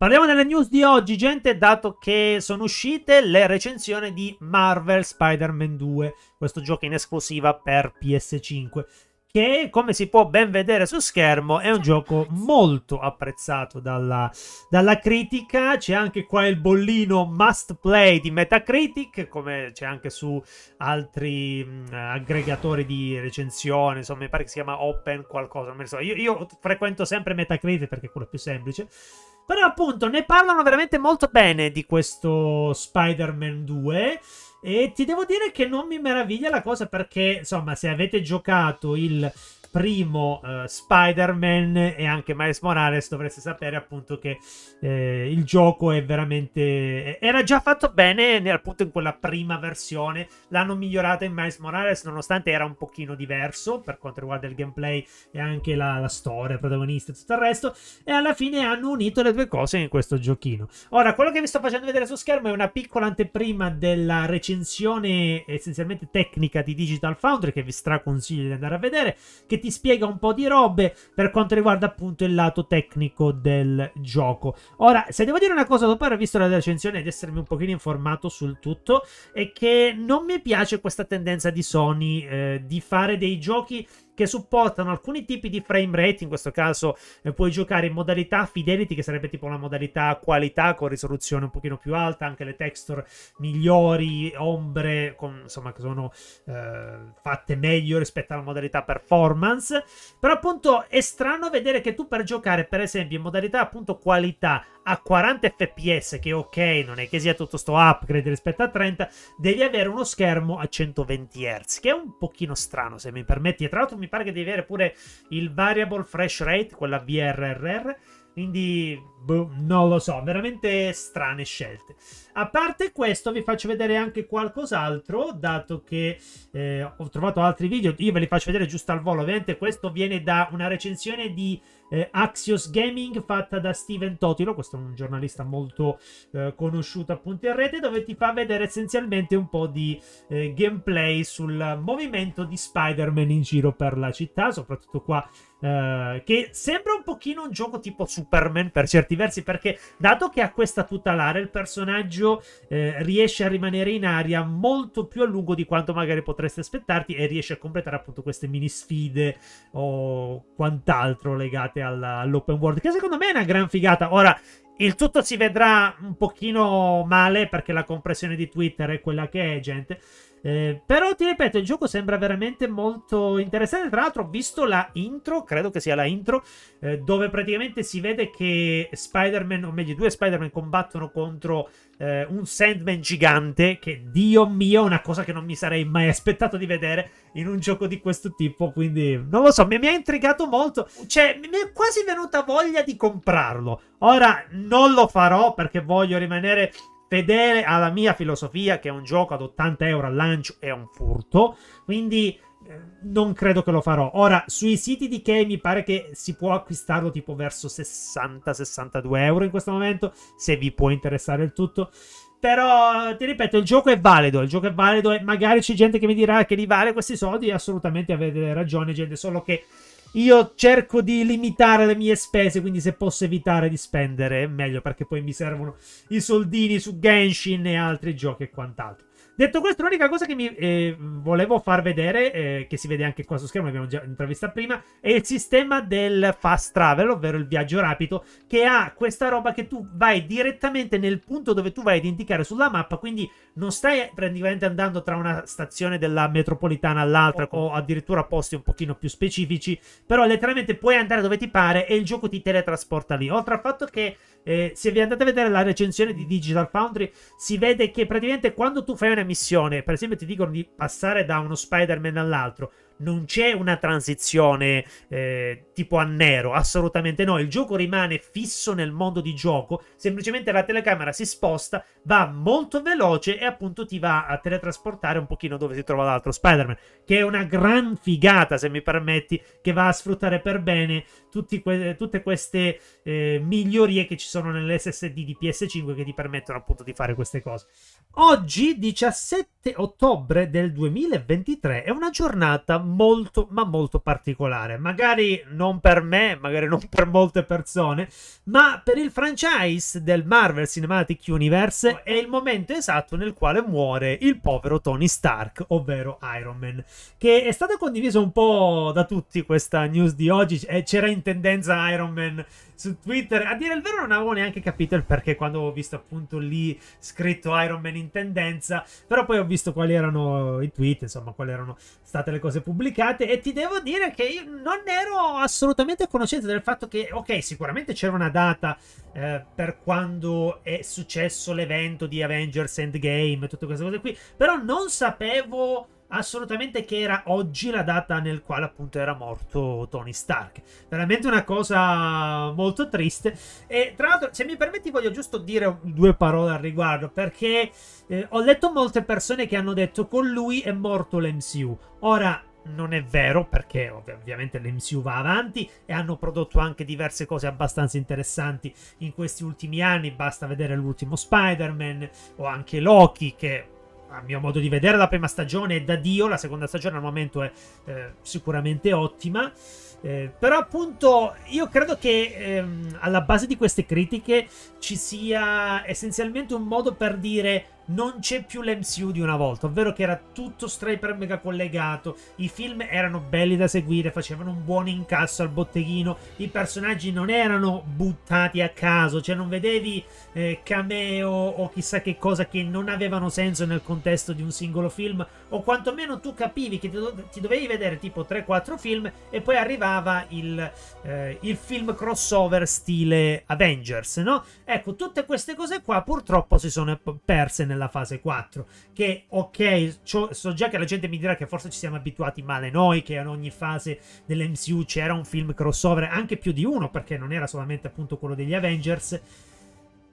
Parliamo delle news di oggi, gente, dato che sono uscite le recensioni di Marvel Spider-Man 2, questo gioco in esclusiva per PS5, che come si può ben vedere su schermo è un gioco molto apprezzato dalla, dalla critica. C'è anche qua il bollino must play di Metacritic, come c'è anche su altri mh, mm, aggregatori di recensione, insomma mi pare che si chiama Open qualcosa, non mi so. Io, io frequento sempre Metacritic perché è quello più semplice. Però appunto ne parlano veramente molto bene di questo Spider-Man 2. E ti devo dire che non mi meraviglia la cosa perché, insomma, se avete giocato il primo uh, Spider-Man e anche Miles Morales dovreste sapere appunto che eh, il gioco è veramente eh, era già fatto bene appunto in quella prima versione l'hanno migliorato in Miles Morales nonostante era un pochino diverso per quanto riguarda il gameplay e anche la, la storia protagonista e tutto il resto e alla fine hanno unito le due cose in questo giochino ora quello che vi sto facendo vedere su schermo è una piccola anteprima della recensione essenzialmente tecnica di Digital Foundry che vi straconsiglio di andare a vedere che ti spiega un po' di robe per quanto riguarda appunto il lato tecnico del gioco. Ora, se devo dire una cosa dopo aver visto la recensione ed essermi un pochino informato sul tutto, è che non mi piace questa tendenza di Sony eh, di fare dei giochi che supportano alcuni tipi di frame rate, in questo caso eh, puoi giocare in modalità fidelity che sarebbe tipo una modalità qualità con risoluzione un pochino più alta, anche le texture migliori, ombre, con, insomma che sono eh, fatte meglio rispetto alla modalità performance, però appunto è strano vedere che tu per giocare per esempio in modalità appunto qualità a 40 fps che ok non è che sia tutto sto upgrade rispetto a 30 devi avere uno schermo a 120 Hz che è un pochino strano se mi permetti e tra l'altro mi mi pare che devi avere pure il variable fresh rate, quella VRRR. Quindi, boh, non lo so, veramente strane scelte. A parte questo, vi faccio vedere anche qualcos'altro, dato che eh, ho trovato altri video, io ve li faccio vedere giusto al volo. Ovviamente questo viene da una recensione di eh, Axios Gaming fatta da Steven Totilo, questo è un giornalista molto eh, conosciuto appunto in rete, dove ti fa vedere essenzialmente un po' di eh, gameplay sul movimento di Spider-Man in giro per la città, soprattutto qua Uh, che sembra un pochino un gioco tipo Superman per certi versi, perché dato che ha questa tuta l'area il personaggio eh, riesce a rimanere in aria molto più a lungo di quanto magari potresti aspettarti e riesce a completare appunto queste mini sfide o quant'altro legate legate alla, all'open world, che secondo me è una gran figata. Ora, il tutto si vedrà un pochino male perché la compressione di Twitter è quella che è, gente. Eh, però ti ripeto, il gioco sembra veramente molto interessante. Tra l'altro, ho visto la intro, credo che sia la intro, eh, dove praticamente si vede che Spider-Man, o meglio, due Spider-Man combattono contro eh, un Sandman gigante. Che dio mio, è una cosa che non mi sarei mai aspettato di vedere in un gioco di questo tipo. Quindi, non lo so, mi, mi ha intrigato molto. Cioè, mi è quasi venuta voglia di comprarlo. Ora non lo farò perché voglio rimanere fedele alla mia filosofia che un gioco ad 80 euro al lancio è un furto, quindi eh, non credo che lo farò. Ora, sui siti di Key mi pare che si può acquistarlo tipo verso 60-62 euro in questo momento, se vi può interessare il tutto. Però ti ripeto, il gioco è valido, il gioco è valido e magari c'è gente che mi dirà che li vale questi soldi, assolutamente avete ragione gente, solo che io cerco di limitare le mie spese, quindi se posso evitare di spendere è meglio perché poi mi servono i soldini su Genshin e altri giochi e quant'altro. Detto questo, l'unica cosa che mi eh, volevo far vedere, eh, che si vede anche qua su schermo, l'abbiamo già intravista prima, è il sistema del fast travel, ovvero il viaggio rapido, che ha questa roba che tu vai direttamente nel punto dove tu vai ad indicare sulla mappa, quindi non stai praticamente andando tra una stazione della metropolitana all'altra o addirittura posti un pochino più specifici, però letteralmente puoi andare dove ti pare e il gioco ti teletrasporta lì. Oltre al fatto che eh, se vi andate a vedere la recensione di Digital Foundry, si vede che praticamente quando tu fai una missione, per esempio ti dicono di passare da uno Spider-Man all'altro, non c'è una transizione eh, tipo a nero, assolutamente no, il gioco rimane fisso nel mondo di gioco, semplicemente la telecamera si sposta, va molto veloce e appunto ti va a teletrasportare un pochino dove si trova l'altro Spider-Man, che è una gran figata se mi permetti, che va a sfruttare per bene que- tutte queste eh, migliorie che ci sono nell'SSD di PS5 che ti permettono appunto di fare queste cose. Oggi, 17 ottobre del 2023, è una giornata molto, ma molto particolare. Magari non per me, magari non per molte persone, ma per il franchise del Marvel Cinematic Universe è il momento esatto nel quale muore il povero Tony Stark, ovvero Iron Man, che è stata condivisa un po' da tutti questa news di oggi. Eh, c'era in tendenza Iron Man su Twitter. A dire il vero non avevo neanche capito il perché quando ho visto appunto lì scritto Iron Man in tendenza, però poi ho visto quali erano i tweet, insomma, quali erano state le cose pubblicate e ti devo dire che io non ero assolutamente a conoscenza del fatto che, ok, sicuramente c'era una data eh, per quando è successo l'evento di Avengers Endgame e tutte queste cose qui, però non sapevo assolutamente che era oggi la data nel quale appunto era morto Tony Stark. Veramente una cosa molto triste. E tra l'altro, se mi permetti, voglio giusto dire due parole al riguardo perché eh, ho letto molte persone che hanno detto con lui è morto l'MCU. Ora, non è vero perché ovviamente l'MCU va avanti e hanno prodotto anche diverse cose abbastanza interessanti in questi ultimi anni, basta vedere l'ultimo Spider-Man o anche Loki che a mio modo di vedere, la prima stagione è da Dio, la seconda stagione al momento è eh, sicuramente ottima. Eh, però appunto io credo che ehm, alla base di queste critiche ci sia essenzialmente un modo per dire non c'è più l'MCU di una volta, ovvero che era tutto stra mega collegato, i film erano belli da seguire, facevano un buon incasso al botteghino, i personaggi non erano buttati a caso, cioè non vedevi eh, cameo o chissà che cosa che non avevano senso nel contesto di un singolo film, o quantomeno tu capivi che ti, do ti dovevi vedere tipo 3-4 film e poi arrivava il, eh, il film crossover stile Avengers, no? Ecco, tutte queste cose qua purtroppo si sono perse nel nella fase 4. Che ok, so già che la gente mi dirà che forse ci siamo abituati male noi, che in ogni fase dell'MCU c'era un film crossover, anche più di uno, perché non era solamente appunto quello degli Avengers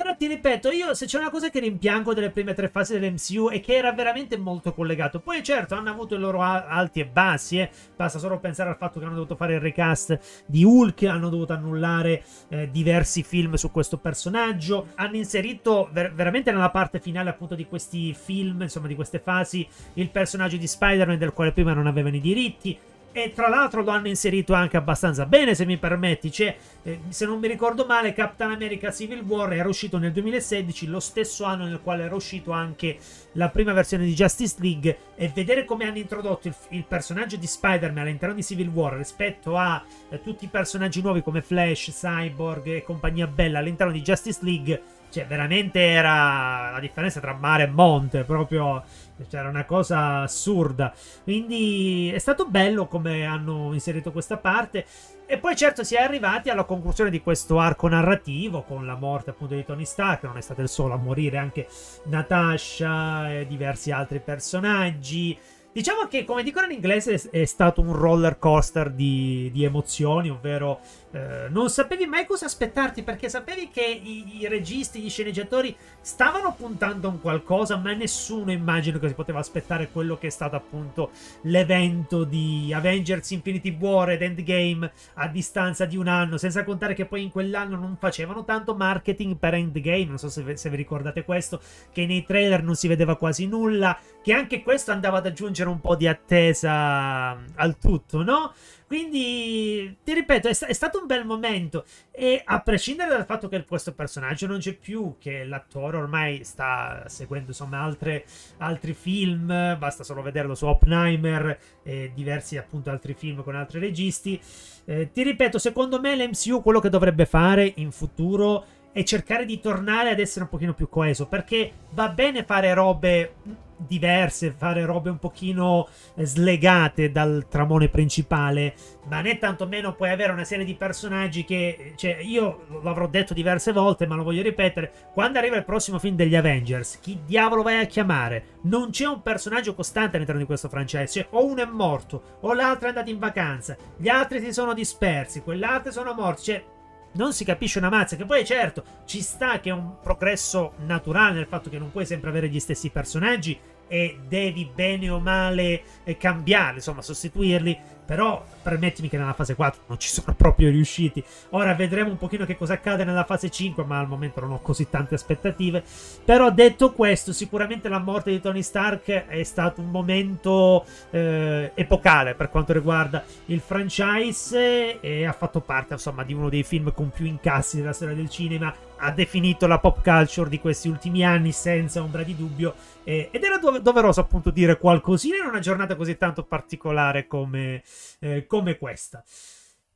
però ti ripeto, io se c'è una cosa che rimpiango delle prime tre fasi dell'MCU è che era veramente molto collegato. Poi certo hanno avuto i loro alti e bassi, eh. basta solo pensare al fatto che hanno dovuto fare il recast di Hulk, hanno dovuto annullare eh, diversi film su questo personaggio, hanno inserito ver veramente nella parte finale appunto di questi film, insomma di queste fasi, il personaggio di Spider-Man del quale prima non avevano i diritti e tra l'altro lo hanno inserito anche abbastanza bene se mi permetti cioè, eh, se non mi ricordo male Captain America Civil War era uscito nel 2016 lo stesso anno nel quale era uscito anche la prima versione di Justice League e vedere come hanno introdotto il, il personaggio di Spider-Man all'interno di Civil War rispetto a eh, tutti i personaggi nuovi come Flash, Cyborg e compagnia bella all'interno di Justice League cioè, veramente era la differenza tra mare e monte, proprio cioè, era una cosa assurda. Quindi è stato bello come hanno inserito questa parte. E poi certo si è arrivati alla conclusione di questo arco narrativo con la morte appunto di Tony Stark, non è stato il solo a morire, anche Natasha e diversi altri personaggi. Diciamo che, come dicono in inglese, è stato un roller coaster di, di emozioni, ovvero eh, non sapevi mai cosa aspettarti perché sapevi che i, i, registi, gli sceneggiatori stavano puntando a un qualcosa, ma nessuno immagino che si poteva aspettare quello che è stato appunto l'evento di Avengers Infinity War ed Endgame a distanza di un anno, senza contare che poi in quell'anno non facevano tanto marketing per Endgame, non so se, se vi ricordate questo, che nei trailer non si vedeva quasi nulla, che anche questo andava ad aggiungere aggiungere un po' di attesa al tutto, no? Quindi, ti ripeto, è, sta è, stato un bel momento. E a prescindere dal fatto che questo personaggio non c'è più, che l'attore ormai sta seguendo insomma altre, altri film, basta solo vederlo su Oppenheimer e diversi appunto altri film con altri registi. Eh, ti ripeto, secondo me l'MCU quello che dovrebbe fare in futuro è e cercare di tornare ad essere un pochino più coeso, perché va bene fare robe diverse, fare robe un pochino eh, slegate dal tramone principale, ma né tantomeno puoi avere una serie di personaggi che, cioè, io l'avrò detto diverse volte, ma lo voglio ripetere, quando arriva il prossimo film degli Avengers, chi diavolo vai a chiamare? Non c'è un personaggio costante all'interno di questo franchise, cioè, o uno è morto, o l'altro è andato in vacanza, gli altri si sono dispersi, quell'altro sono morti, cioè non si capisce una mazza. Che poi, certo, ci sta che è un progresso naturale nel fatto che non puoi sempre avere gli stessi personaggi e devi bene o male eh, cambiare, insomma, sostituirli. Però permettimi che nella fase 4 non ci sono proprio riusciti. Ora vedremo un pochino che cosa accade nella fase 5, ma al momento non ho così tante aspettative. Però detto questo, sicuramente la morte di Tony Stark è stato un momento eh, epocale per quanto riguarda il franchise eh, e ha fatto parte, insomma, di uno dei film con più incassi della storia del cinema ha definito la pop culture di questi ultimi anni senza ombra di dubbio eh, ed era do- doveroso appunto dire qualcosina in una giornata così tanto particolare come, eh, come questa.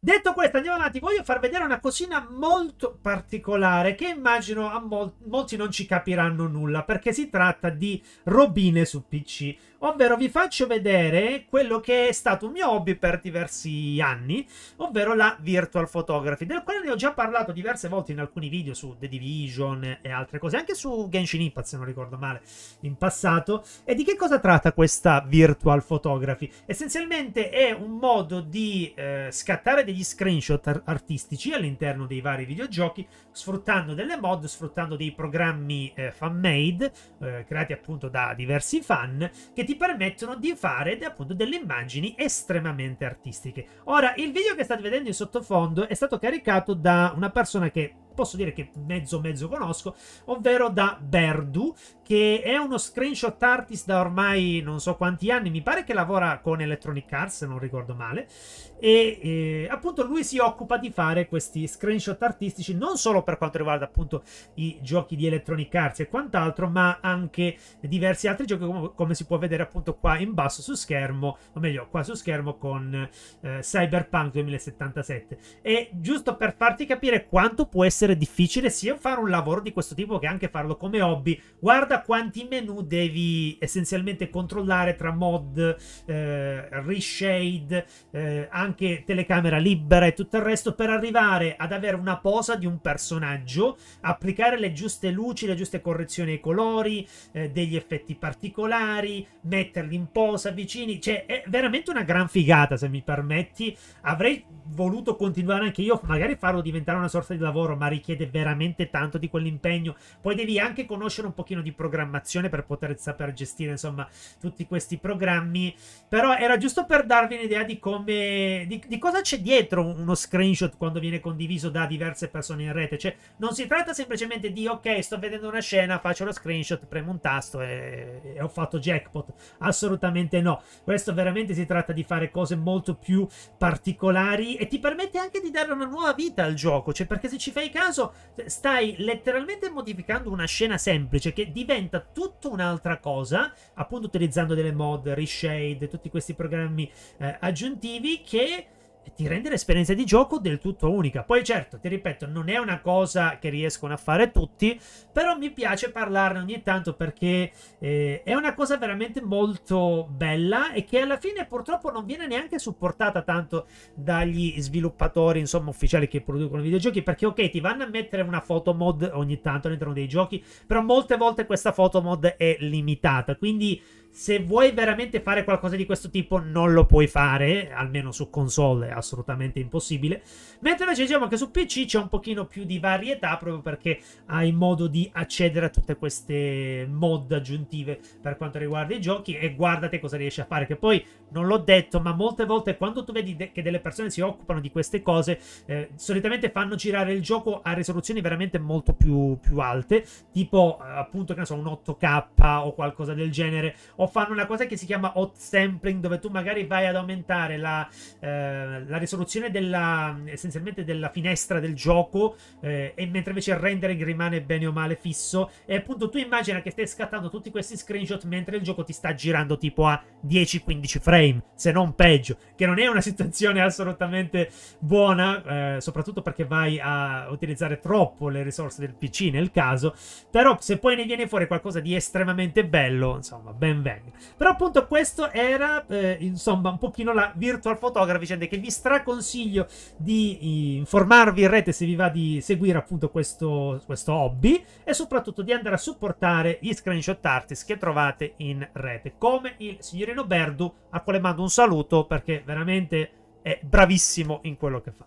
Detto questo, andiamo avanti. Voglio far vedere una cosina molto particolare che immagino a mol- molti non ci capiranno nulla perché si tratta di robine su PC ovvero vi faccio vedere quello che è stato un mio hobby per diversi anni, ovvero la virtual photography, del quale ne ho già parlato diverse volte in alcuni video su The Division e altre cose, anche su Genshin Impact se non ricordo male, in passato. E di che cosa tratta questa virtual photography? Essenzialmente è un modo di eh, scattare degli screenshot ar artistici all'interno dei vari videogiochi, sfruttando delle mod, sfruttando dei programmi eh, fan-made, eh, creati appunto da diversi fan, che ti ti permettono di fare appunto delle immagini estremamente artistiche. Ora, il video che state vedendo in sottofondo è stato caricato da una persona che posso dire che mezzo mezzo conosco, ovvero da Berdu, che è uno screenshot artist da ormai non so quanti anni, mi pare che lavora con Electronic Arts, se non ricordo male, e eh, appunto lui si occupa di fare questi screenshot artistici non solo per quanto riguarda appunto i giochi di Electronic Arts e quant'altro, ma anche diversi altri giochi come, come si può vedere appunto qua in basso su schermo, o meglio qua su schermo con eh, Cyberpunk 2077. E giusto per farti capire quanto può essere essere difficile sia fare un lavoro di questo tipo che anche farlo come hobby. Guarda quanti menu devi essenzialmente controllare tra mod, eh, reshade, eh, anche telecamera libera e tutto il resto per arrivare ad avere una posa di un personaggio, applicare le giuste luci, le giuste correzioni ai colori, eh, degli effetti particolari, metterli in posa vicini. Cioè, è veramente una gran figata, se mi permetti. Avrei voluto continuare anche io, magari farlo diventare una sorta di lavoro, ma richiede veramente tanto di quell'impegno. Poi devi anche conoscere un pochino di programmazione per poter saper gestire, insomma, tutti questi programmi. Però era giusto per darvi un'idea di come. Di, di cosa c'è dietro uno screenshot quando viene condiviso da diverse persone in rete. Cioè, non si tratta semplicemente di ok, sto vedendo una scena, faccio lo screenshot, premo un tasto e, e ho fatto jackpot. Assolutamente no. Questo veramente si tratta di fare cose molto più particolari e ti permette anche di dare una nuova vita al gioco. Cioè, perché se ci fai caso caso cioè, stai letteralmente modificando una scena semplice che diventa tutta un'altra cosa, appunto utilizzando delle mod, reshade, tutti questi programmi eh, aggiuntivi che ti rende l'esperienza di gioco del tutto unica. Poi certo, ti ripeto, non è una cosa che riescono a fare tutti, però mi piace parlarne ogni tanto perché eh, è una cosa veramente molto bella e che alla fine purtroppo non viene neanche supportata tanto dagli sviluppatori, insomma, ufficiali che producono videogiochi, perché ok, ti vanno a mettere una foto mod ogni tanto all'interno dei giochi, però molte volte questa foto mod è limitata, quindi se vuoi veramente fare qualcosa di questo tipo non lo puoi fare, almeno su console è assolutamente impossibile, mentre invece diciamo che su PC c'è un pochino più di varietà proprio perché hai modo di accedere a tutte queste mod aggiuntive per quanto riguarda i giochi e guardate cosa riesci a fare, che poi non l'ho detto, ma molte volte quando tu vedi de- che delle persone si occupano di queste cose, eh, solitamente fanno girare il gioco a risoluzioni veramente molto più, più alte, tipo eh, appunto che ne so un 8K o qualcosa del genere o fanno una cosa che si chiama hot sampling, dove tu magari vai ad aumentare la, eh, la risoluzione della, essenzialmente della finestra del gioco, eh, e mentre invece il rendering rimane bene o male fisso. E appunto tu immagina che stai scattando tutti questi screenshot mentre il gioco ti sta girando tipo a 10-15 frame, se non peggio, che non è una situazione assolutamente buona, eh, soprattutto perché vai a utilizzare troppo le risorse del PC nel caso, però se poi ne viene fuori qualcosa di estremamente bello, insomma, ben venga bene. Però appunto questo era eh, insomma un pochino la Virtual Photography, vicenda cioè, che vi straconsiglio di eh, informarvi in rete se vi va di seguire appunto questo, questo hobby e soprattutto di andare a supportare gli screenshot artist che trovate in rete, come il signorino Berdu a quale mando un saluto perché veramente è bravissimo in quello che fa.